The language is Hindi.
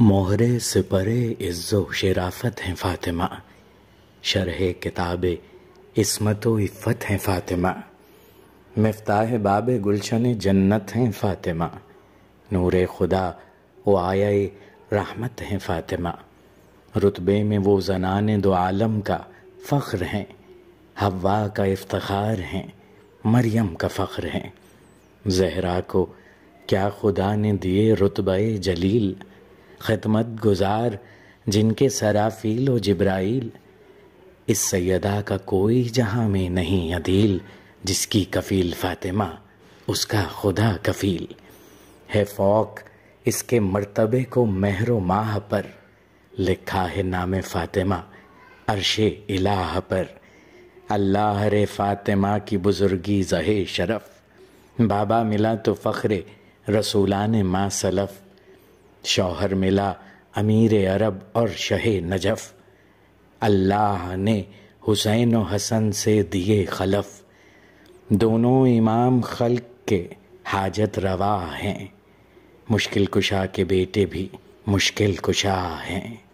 मोहरे से परे इज्जो शराफत हैं फातिमा शरह किताब इसमत व इफ़त हैं फातिमा मफ्ताह बाब गुलशन जन्नत हैं फातिमा नूर खुदा व आया रहमत हैं फातिमा रुतबे में वो जनान दो आलम का फ़ख्र हैं हवा का इफ्तार हैं मरियम का फ़ख्र हैं जहरा को क्या खुदा ने दिए रुतबे जलील खदमत गुजार जिनके सराफील व जब्राइल इस सैदा का कोई जहाँ में नहीं अदील जिसकी कफील फातिमा उसका खुदा कफील है फौक इसके मर्तबे को मेहरो माह पर लिखा है नाम फातिमा अरश इलाह पर अल्लाह रे फातिमा की बुज़ुर्गी जहे शरफ़ बाबा मिला तो फ़ख्र रसूलान माँ सलफ़ शौहर मिला अमीर अरब और शह नजफ़ अल्लाह ने हुसैन हसन से दिए खलफ दोनों इमाम खल्क के हाजत रवा हैं मुश्किल कुशा के बेटे भी मुश्किल कुशा हैं